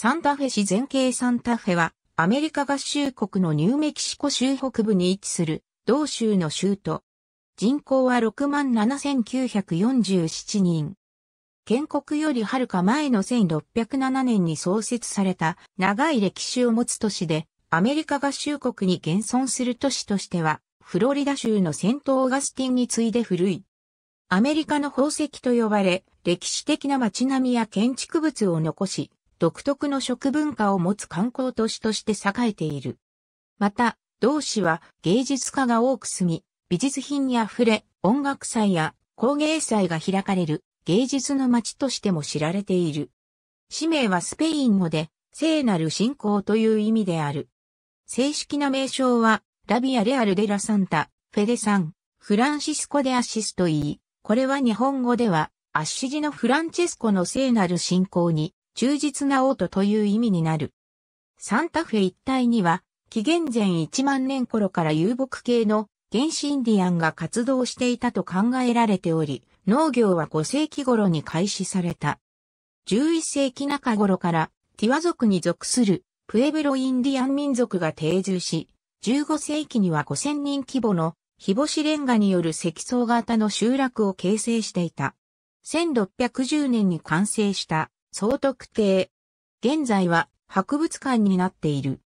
サンタフェ市全景サンタフェは、アメリカ合衆国のニューメキシコ州北部に位置する、同州の州都。人口は67,947人。建国よりはるか前の1607年に創設された長い歴史を持つ都市で、アメリカ合衆国に現存する都市としては、フロリダ州のセントオーガスティンに次いで古い。アメリカの宝石と呼ばれ、歴史的な街並みや建築物を残し、独特の食文化を持つ観光都市として栄えている。また、同市は芸術家が多く住み、美術品に溢れ、音楽祭や工芸祭が開かれる芸術の街としても知られている。氏名はスペイン語で、聖なる信仰という意味である。正式な名称は、ラビア・レアル・デラ・サンタ、フェデサン、フランシスコ・デ・アシスと言い、これは日本語では、アッシジのフランチェスコの聖なる信仰に忠実な王都という意味になる。サンタフェ一帯には、紀元前1万年頃から遊牧系の原始インディアンが活動していたと考えられており、農業は5世紀頃に開始された。11世紀中頃からティワ族に属するプエブロインディアン民族が定住し、15世紀には5000人規模の日干しレンガによる積層型の集落を形成していた。1610年に完成した総特定。現在は博物館になっている。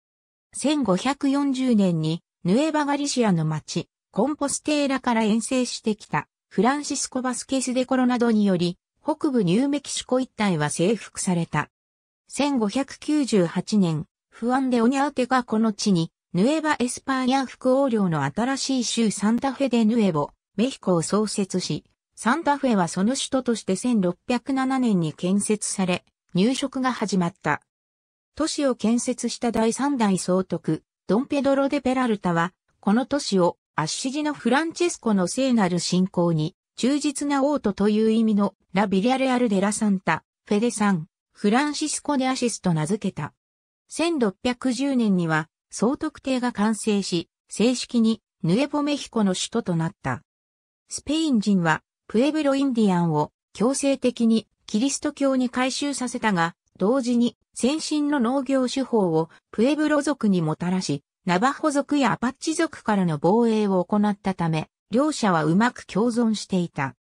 1540年にヌエバガリシアの町、コンポステーラから遠征してきたフランシスコ・バスケス・デ・コロなどにより、北部ニューメキシコ一帯は征服された。1598年、不安でオニャーテがこの地に、ヌエバ・エスパーニャ副王領の新しい州サンタフェデ・ヌエボ、メヒコを創設し、サンタフェはその首都として1607年に建設され、入植が始まった。都市を建設した第三代総督、ドンペドロ・デ・ペラルタは、この都市をアッシジのフランチェスコの聖なる信仰に、忠実な王都という意味のラ・ビリアレアル・デ・ラ・サンタ、フェデ・サン、フランシスコ・デ・アシスと名付けた。1610年には、総督邸が完成し、正式にヌエボメヒコの首都となった。スペイン人はプエブロインディアンを強制的にキリスト教に改宗させたが、同時に先進の農業手法をプエブロ族にもたらし、ナバホ族やアパッチ族からの防衛を行ったため、両者はうまく共存していた。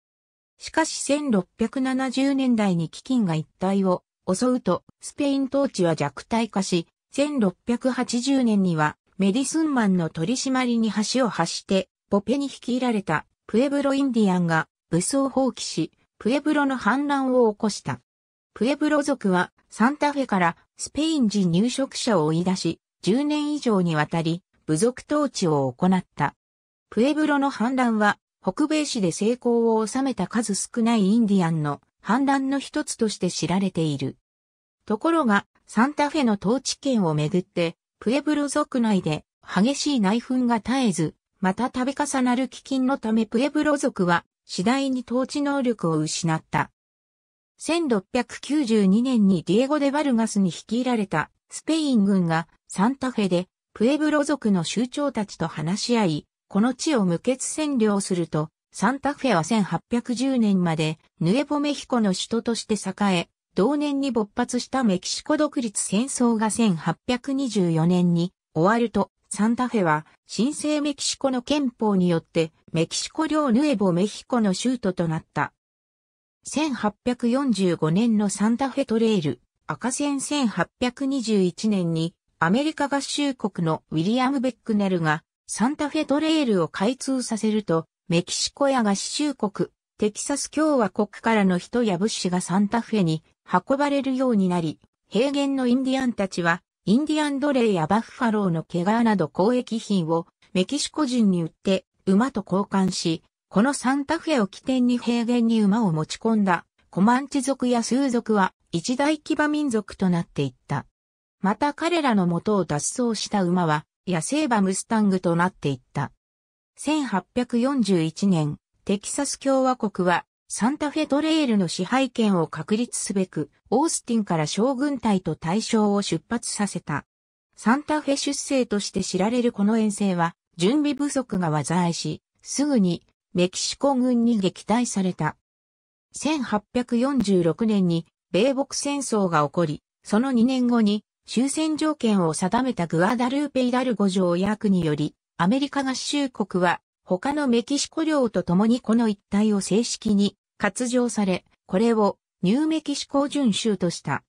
しかし1670年代に基金が一体を襲うと、スペイン統治は弱体化し、1680年にはメディスンマンの取り締まりに橋を発して、ポペに率いられたプエブロインディアンが武装放棄し、プエブロの反乱を起こした。プエブロ族はサンタフェからスペイン人入植者を追い出し、10年以上にわたり部族統治を行った。プエブロの反乱は北米市で成功を収めた数少ないインディアンの反乱の一つとして知られている。ところが、サンタフェの統治権をめぐって、プエブロ族内で激しい内紛が絶えず、また度重なる飢饉のためプエブロ族は次第に統治能力を失った。1692年にディエゴ・デ・バルガスに率いられたスペイン軍がサンタフェでプエブロ族の州長たちと話し合い、この地を無血占領すると、サンタフェは1810年までヌエボメヒコの首都として栄え、同年に勃発したメキシコ独立戦争が1824年に終わると、サンタフェは新生メキシコの憲法によってメキシコ領ヌエボメヒコの州都となった。1845年のサンタフェトレイル、赤線1821年にアメリカ合衆国のウィリアム・ベックネルがサンタフェトレイルを開通させると、メキシコや合衆国、テキサス共和国からの人や物資がサンタフェに運ばれるようになり、平原のインディアンたちは、インディアン奴隷やバッファローの毛皮など交易品をメキシコ人に売って馬と交換し、このサンタフェを起点に平原に馬を持ち込んだコマンチ族やスー族は一大騎馬民族となっていった。また彼らの元を脱走した馬は野生馬ムスタングとなっていった。1841年、テキサス共和国はサンタフェトレイルの支配権を確立すべく、オースティンから将軍隊と大将を出発させた。サンタフェ出生として知られるこの遠征は、準備不足が災いし、すぐにメキシコ軍に撃退された。1846年に米北戦争が起こり、その2年後に終戦条件を定めたグアダルーペ・イダルゴ条約により、アメリカ合衆国は他のメキシコ領と共にこの一帯を正式に割譲され、これをニューメキシコ準州とした。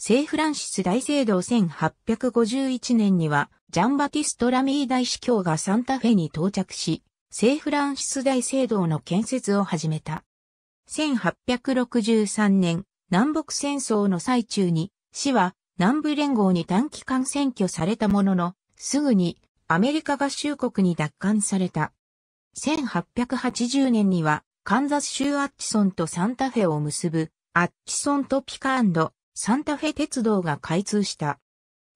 聖フランシス大聖堂1851年には、ジャンバティスト・ラミー大司教がサンタフェに到着し、聖フランシス大聖堂の建設を始めた。1863年、南北戦争の最中に、市は南部連合に短期間占拠されたものの、すぐにアメリカ合衆国に奪還された。1880年には、カンザス州アッチソンとサンタフェを結ぶ、アッチソントピカサンタフェ鉄道が開通した。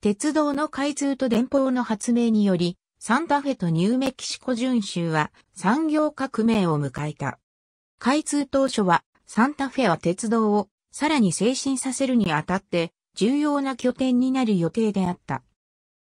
鉄道の開通と電報の発明により、サンタフェとニューメキシコ巡州は産業革命を迎えた。開通当初は、サンタフェは鉄道をさらに精進させるにあたって重要な拠点になる予定であった。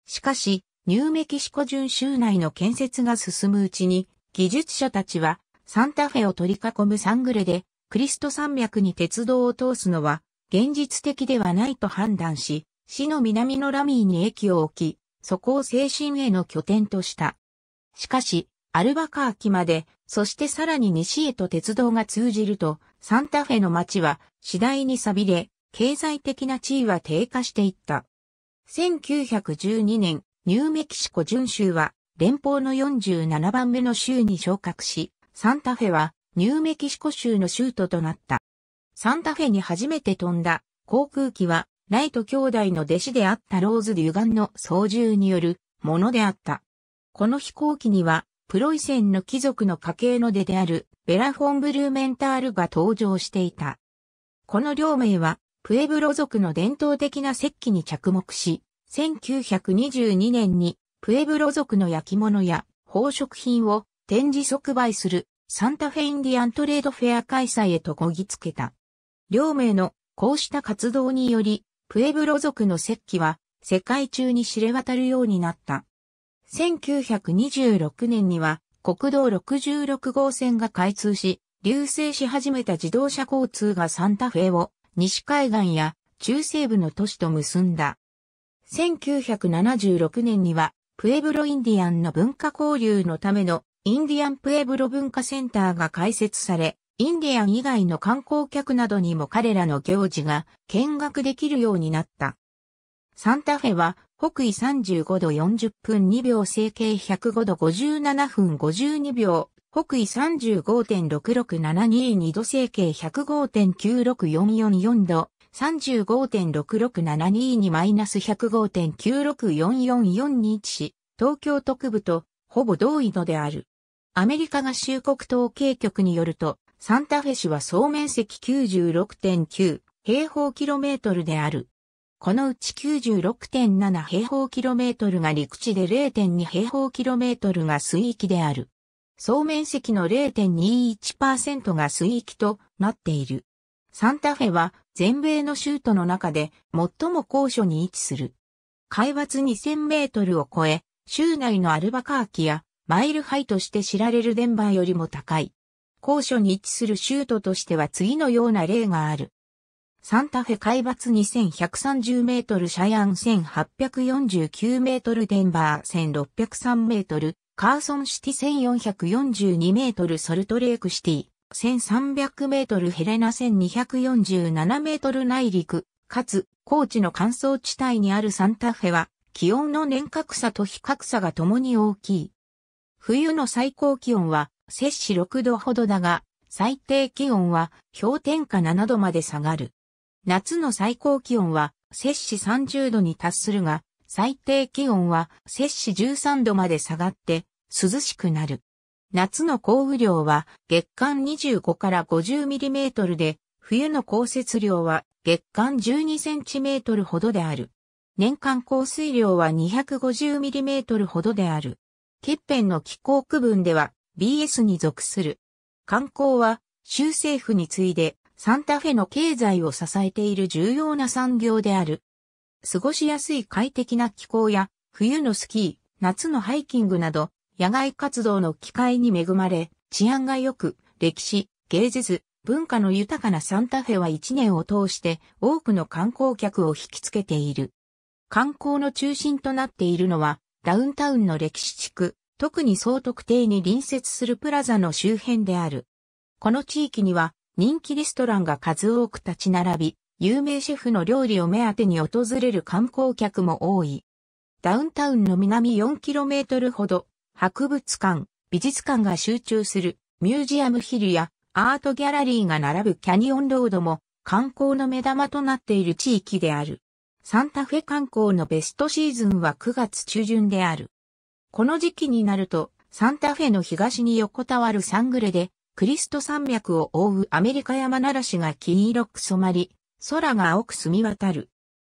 しかし、ニューメキシコ巡州内の建設が進むうちに、技術者たちはサンタフェを取り囲むサングレで、クリスト山脈に鉄道を通すのは現実的ではないと判断し、市の南のラミーに駅を置き、そこを精神への拠点とした。しかし、アルバカーキまで、そしてさらに西へと鉄道が通じると、サンタフェの街は次第に錆びれ、経済的な地位は低下していった。1912年、ニューメキシコ準州は連邦の47番目の州に昇格し、サンタフェはニューメキシコ州の州都となった。サンタフェに初めて飛んだ航空機は、ライト兄弟の弟子であったローズ・デュガンの操縦によるものであった。この飛行機には、プロイセンの貴族の家系の出であるベラ・フォン・ブルーメンタールが登場していた。この両名は、プエブロ族の伝統的な石器に着目し、1922年にプエブロ族の焼き物や宝飾品を展示即売するサンタフェインディアントレードフェア開催へとこぎつけた。両名のこうした活動により、プエブロ族の石器は世界中に知れ渡るようになった。1926年には国道66号線が開通し、流星し始めた自動車交通がサンタフェを西海岸や中西部の都市と結んだ。1976年にはプエブロインディアンの文化交流のためのインディアンプエブロ文化センターが開設され、インディアン以外の観光客などにも彼らの行事が見学できるようになった。サンタフェは北緯35度40分2秒整形105度57分52秒、北緯35.66722度整形105.96444度、35.66722マイナス105.96444に位置し、東京特部とほぼ同意度である。アメリカ合衆国統計局によると、サンタフェ市は総面積96.9平方キロメートルである。このうち96.7平方キロメートルが陸地で0.2平方キロメートルが水域である。総面積の0.21%が水域となっている。サンタフェは全米の州都の中で最も高所に位置する。海抜2000メートルを超え、州内のアルバカーキやマイルハイとして知られるデンバーよりも高い。高所に位置する州都としては次のような例がある。サンタフェ海抜2130メートル、シャヤン1849メートル、デンバー1603メートル、カーソンシティ1442メートル、ソルトレークシティ1300メートル、ヘレナ1247メートル内陸、かつ、高地の乾燥地帯にあるサンタフェは、気温の年較差と比較差が共に大きい。冬の最高気温は摂氏6度ほどだが、最低気温は氷点下7度まで下がる。夏の最高気温は摂氏30度に達するが、最低気温は摂氏13度まで下がって涼しくなる。夏の降雨量は月間25から50ミリメートルで、冬の降雪量は月間12センチメートルほどである。年間降水量は250ミリメートルほどである。欠片の気候区分では BS に属する。観光は州政府に次いでサンタフェの経済を支えている重要な産業である。過ごしやすい快適な気候や冬のスキー、夏のハイキングなど野外活動の機会に恵まれ治安が良く歴史、芸術、文化の豊かなサンタフェは一年を通して多くの観光客を引きつけている。観光の中心となっているのはダウンタウンの歴史地区特に総特定に隣接するプラザの周辺である。この地域には人気レストランが数多く立ち並び、有名シェフの料理を目当てに訪れる観光客も多い。ダウンタウンの南 4km ほど、博物館、美術館が集中するミュージアムヒルやアートギャラリーが並ぶキャニオンロードも観光の目玉となっている地域である。サンタフェ観光のベストシーズンは9月中旬である。この時期になると、サンタフェの東に横たわるサングレで、クリスト山脈を覆うアメリカ山ならしが黄色く染まり、空が青く澄み渡る。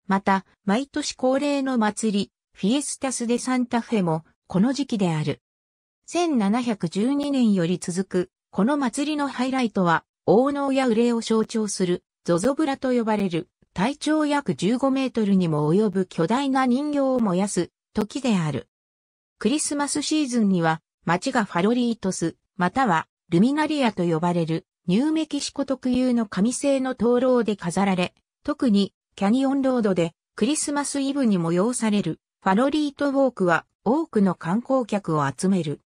また、毎年恒例の祭り、フィエスタスでサンタフェも、この時期である。1712年より続く、この祭りのハイライトは、王能や憂を象徴する、ゾゾブラと呼ばれる、体長約15メートルにも及ぶ巨大な人形を燃やす、時である。クリスマスシーズンには、街がファロリートス、またはルミナリアと呼ばれる、ニューメキシコ特有の紙製の灯籠で飾られ、特にキャニオンロードでクリスマスイブに催されるファロリートウォークは多くの観光客を集める。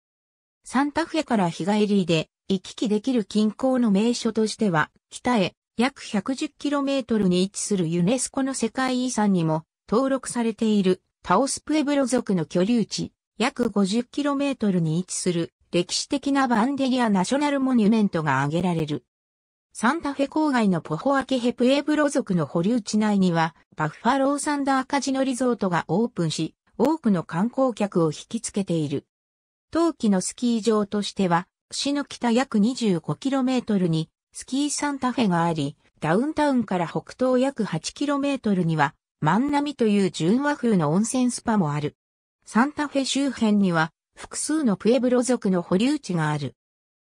サンタフェから日帰りで行き来できる近郊の名所としては、北へ約 110km に位置するユネスコの世界遺産にも登録されているタオスプエブロ族の居留地、約 50km に位置する歴史的なバンデリアナショナルモニュメントが挙げられる。サンタフェ郊外のポホアケヘプエブロ族の保留地内には、バッファローサンダーカジノリゾートがオープンし、多くの観光客を引きつけている。冬季のスキー場としては、市の北約 25km にスキーサンタフェがあり、ダウンタウンから北東約 8km には、万波という純和風の温泉スパもある。サンタフェ周辺には複数のプエブロ族の保留地がある。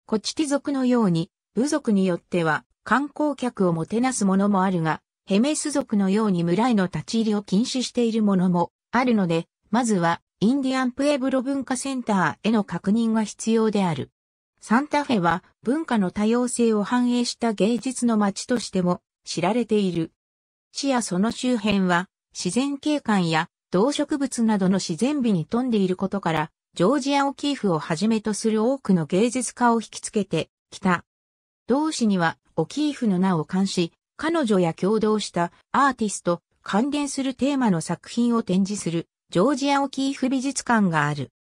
コチティ族のように部族によっては観光客をもてなすものもあるが、ヘメス族のように村への立ち入りを禁止しているものもあるので、まずはインディアンプエブロ文化センターへの確認が必要である。サンタフェは文化の多様性を反映した芸術の街としても知られている。市やその周辺は自然景観や動植物などの自然美に富んでいることから、ジョージア・オキーフをはじめとする多くの芸術家を引きつけてきた。同市には、オキーフの名を冠し、彼女や共同したアーティスト、関連するテーマの作品を展示する、ジョージア・オキーフ美術館がある。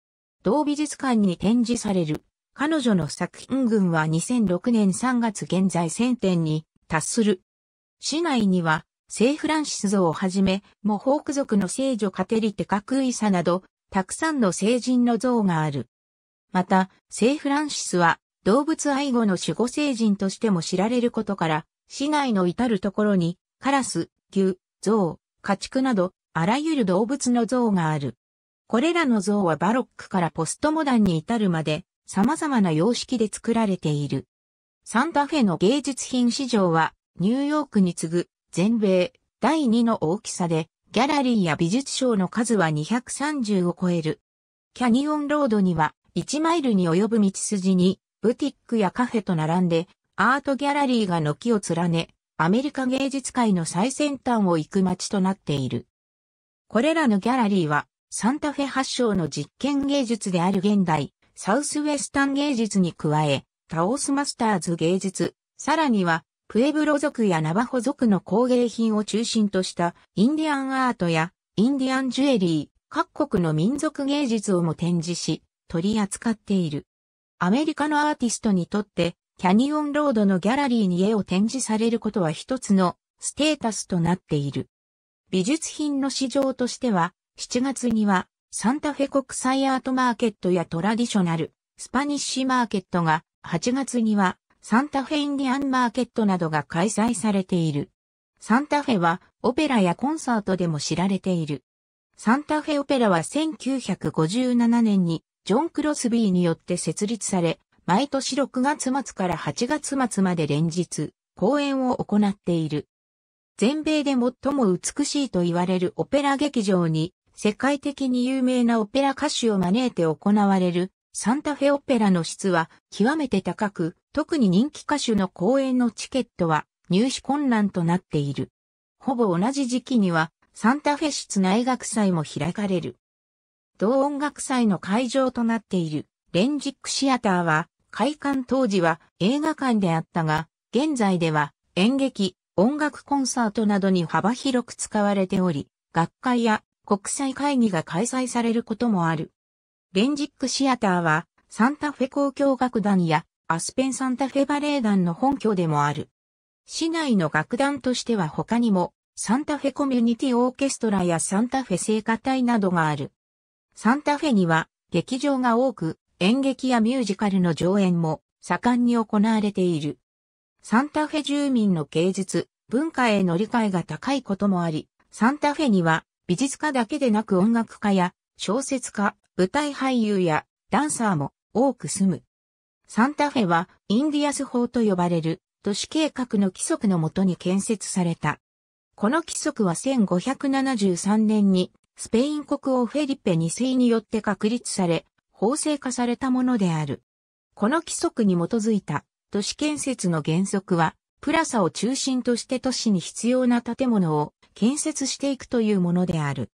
同美術館に展示される、彼女の作品群は2006年3月現在1000点に達する。市内には聖フランシス像をはじめ、モホーク族の聖女カテリテカクイサなど、たくさんの聖人の像がある。また、聖フランシスは動物愛護の守護聖人としても知られることから、市内の至るところに、カラス、牛、象、家畜など、あらゆる動物の像がある。これらの像はバロックからポストモダンに至るまで、様々な様式で作られている。サンタフェの芸術品市場は、ニューヨークに次ぐ全米第2の大きさで、ギャラリーや美術賞の数は230を超える。キャニオンロードには1マイルに及ぶ道筋に、ブティックやカフェと並んで、アートギャラリーが軒を連ね、アメリカ芸術界の最先端を行く街となっている。これらのギャラリーは、サンタフェ発祥の実験芸術である現代、サウスウェスタン芸術に加え、タオスマスターズ芸術、さらにはプエブロ族やナバホ族の工芸品を中心としたインディアンアートやインディアンジュエリー、各国の民族芸術をも展示し、取り扱っている。アメリカのアーティストにとって、キャニオンロードのギャラリーに絵を展示されることは一つのステータスとなっている。美術品の市場としては、7月にはサンタフェ国際アートマーケットやトラディショナル、スパニッシュマーケットが、8月にはサンタフェインディアンマーケットなどが開催されている。サンタフェはオペラやコンサートでも知られている。サンタフェオペラは1957年にジョン・クロスビーによって設立され、毎年6月末から8月末まで連日、公演を行っている。全米で最も美しいと言われるオペラ劇場に、世界的に有名なオペラ歌手を招いて行われるサンタフェオペラの質は極めて高く、特に人気歌手の公演のチケットは入手困難となっている。ほぼ同じ時期にはサンタフェ室内学祭も開かれる。同音楽祭の会場となっているレンジックシアターは開館当時は映画館であったが、現在では演劇、音楽コンサートなどに幅広く使われており、学会や国際会議が開催されることもある。レンジックシアターは、サンタフェ交響楽団や、アスペンサンタフェバレエ団の本拠でもある。市内の楽団としては他にも、サンタフェコミュニティオーケストラやサンタフェ聖歌隊などがある。サンタフェには、劇場が多く、演劇やミュージカルの上演も、盛んに行われている。サンタフェ住民の芸術、文化への理解が高いこともあり、サンタフェには、美術家だけでなく音楽家や、小説家、舞台俳優やダンサーも多く住む。サンタフェはインディアス法と呼ばれる都市計画の規則のもとに建設された。この規則は1573年にスペイン国王フェリペ2世によって確立され、法制化されたものである。この規則に基づいた都市建設の原則は、プラサを中心として都市に必要な建物を建設していくというものである。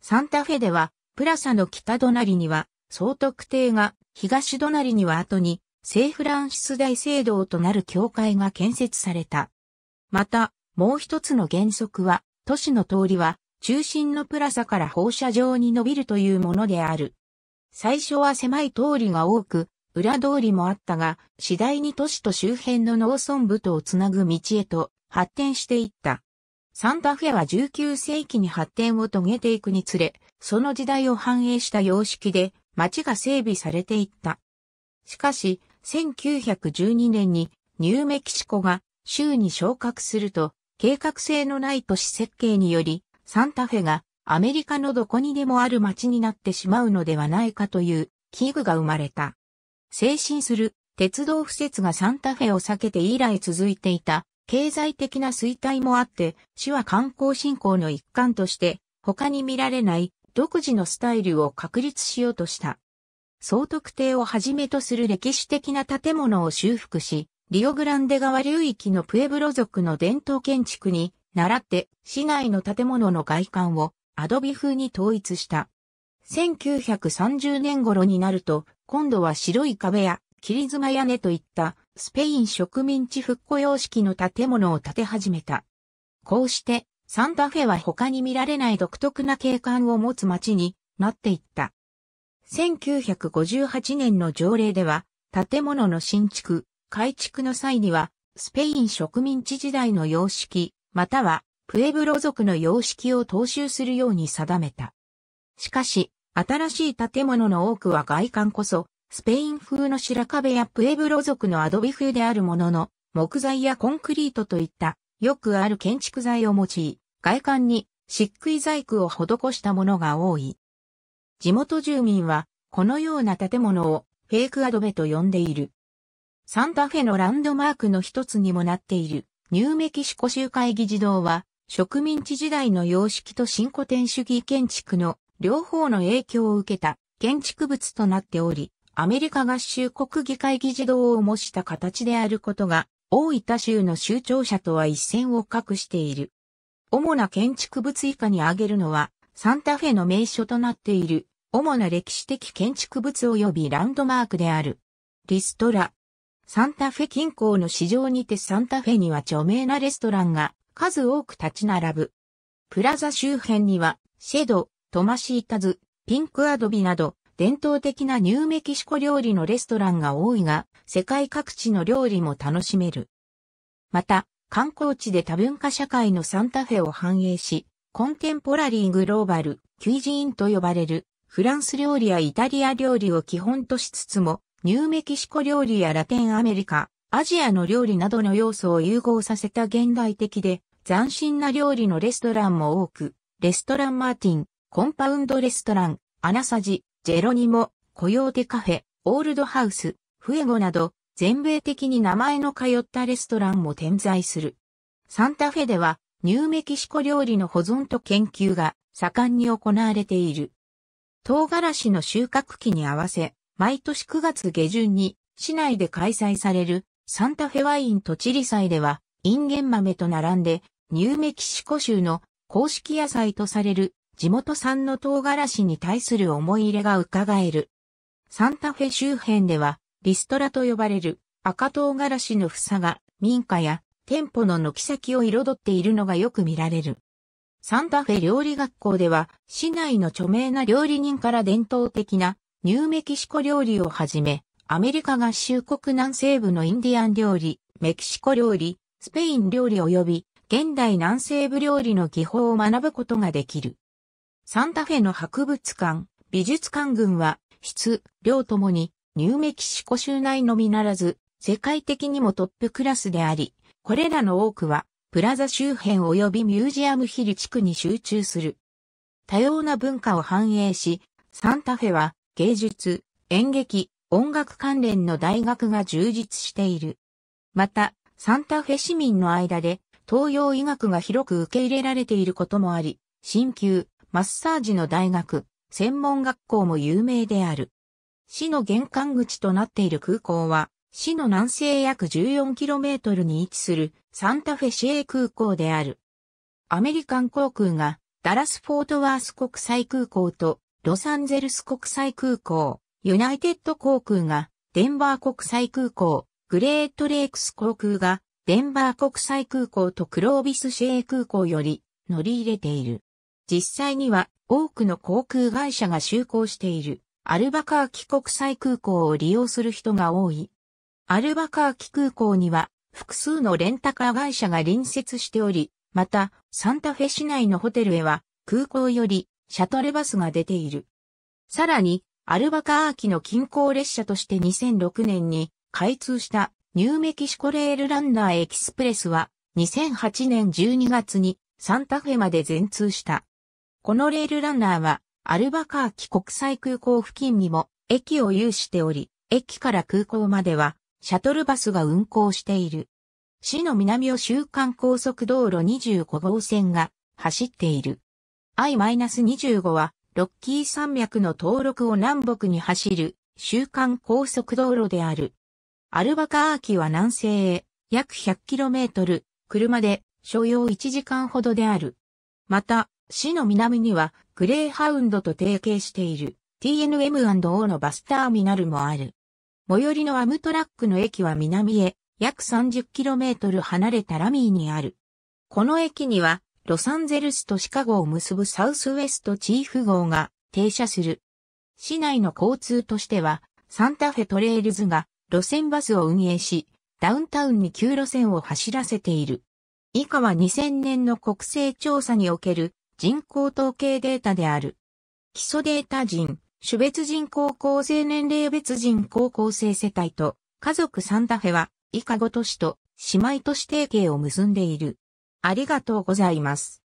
サンタフェではプラサの北隣には、総督邸が、東隣には後に、聖フランシス大聖堂となる教会が建設された。また、もう一つの原則は、都市の通りは、中心のプラサから放射状に伸びるというものである。最初は狭い通りが多く、裏通りもあったが、次第に都市と周辺の農村部とをつなぐ道へと発展していった。サンタフェは19世紀に発展を遂げていくにつれ、その時代を反映した様式で街が整備されていった。しかし、1912年にニューメキシコが州に昇格すると、計画性のない都市設計により、サンタフェがアメリカのどこにでもある街になってしまうのではないかという危惧が生まれた。精神する鉄道敷設がサンタフェを避けて以来続いていた経済的な衰退もあって、市は観光振興の一環として、他に見られない独自のスタイルを確立しようとした。総特定をはじめとする歴史的な建物を修復し、リオグランデ川流域のプエブロ族の伝統建築に習って市内の建物の外観をアドビ風に統一した。1930年頃になると、今度は白い壁や切妻屋根といったスペイン植民地復古様式の建物を建て始めた。こうして、サンタフェは他に見られない独特な景観を持つ街になっていった。1958年の条例では、建物の新築、改築の際には、スペイン植民地時代の様式、または、プエブロ族の様式を踏襲するように定めた。しかし、新しい建物の多くは外観こそ、スペイン風の白壁やプエブロ族のアドビ風であるものの、木材やコンクリートといったよくある建築材を用い、外観に漆喰細工を施したものが多い。地元住民は、このような建物をフェイクアドベと呼んでいる。サンタフェのランドマークの一つにもなっている、ニューメキシコ州会議児童は、植民地時代の様式と新古典主義建築の両方の影響を受けた建築物となっており、アメリカ合衆国議会議事堂を模した形であることが、大分州の州庁舎とは一線を画している。主な建築物以下に挙げるのは、サンタフェの名所となっている、主な歴史的建築物及びランドマークである。リストラ。サンタフェ近郊の市場にてサンタフェには著名なレストランが数多く立ち並ぶ。プラザ周辺には、シェド、トマシータズ、ピンクアドビなど、伝統的なニューメキシコ料理のレストランが多いが、世界各地の料理も楽しめる。また、観光地で多文化社会のサンタフェを反映し、コンテンポラリーグローバル、キュイジーンと呼ばれる、フランス料理やイタリア料理を基本としつつも、ニューメキシコ料理やラテンアメリカ、アジアの料理などの要素を融合させた現代的で、斬新な料理のレストランも多く、レストランマーティン、コンパウンドレストラン、アナサジ、ジェロニモ、コヨーテカフェ、オールドハウス、フエゴなど、全米的に名前の通ったレストランも点在する。サンタフェでは、ニューメキシコ料理の保存と研究が盛んに行われている。唐辛子の収穫期に合わせ、毎年9月下旬に市内で開催されるサンタフェワインとチリ祭では、インゲン豆と並んで、ニューメキシコ州の公式野菜とされる地元産の唐辛子に対する思い入れが伺える。サンタフェ周辺では、リストラと呼ばれる赤唐辛子の房が民家や店舗の軒先を彩っているのがよく見られる。サンタフェ料理学校では、市内の著名な料理人から伝統的なニューメキシコ料理をはじめ、アメリカ合衆国南西部のインディアン料理、メキシコ料理、スペイン料理及び現代南西部料理の技法を学ぶことができる。サンタフェの博物館、美術館群は、質、量ともに、ニューメキシコ州内のみならず、世界的にもトップクラスであり、これらの多くは、プラザ周辺及びミュージアムヒル地区に集中する。多様な文化を反映し、サンタフェは芸術、演劇、音楽関連の大学が充実している。また、サンタフェ市民の間で東洋医学が広く受け入れられていることもあり、新旧、マッサージの大学、専門学校も有名である。市の玄関口となっている空港は、市の南西約 14km に位置するサンタフェシ営空港である。アメリカン航空がダラス・フォートワース国際空港とロサンゼルス国際空港、ユナイテッド航空がデンバー国際空港、グレートレイクス航空がデンバー国際空港とクロービスシェ空港より乗り入れている。実際には多くの航空会社が就航しているアルバカーキ国際空港を利用する人が多い。アルバカーキ空港には複数のレンタカー会社が隣接しており、またサンタフェ市内のホテルへは空港よりシャトルバスが出ている。さらにアルバカーキの近郊列車として2006年に開通したニューメキシコレールランナーエキスプレスは2008年12月にサンタフェまで全通した。このレールランナーは、アルバカーキ国際空港付近にも駅を有しており、駅から空港までは、シャトルバスが運行している。市の南を週間高速道路25号線が走っている。I-25 は、ロッキー山脈の登録を南北に走る、週間高速道路である。アルバカーキは南西へ、約 100km、車で、所要1時間ほどである。また、市の南にはグレーハウンドと提携している TNM&O のバスターミナルもある。最寄りのアムトラックの駅は南へ約 30km 離れたラミーにある。この駅にはロサンゼルスとシカゴを結ぶサウスウェストチーフ号が停車する。市内の交通としてはサンタフェトレイルズが路線バスを運営し、ダウンタウンに9路線を走らせている。以下は2000年の国勢調査における人口統計データである。基礎データ人、種別人口構成年齢別人口構成世帯と家族サンタフェは以下5都市と姉妹都市提携を結んでいる。ありがとうございます。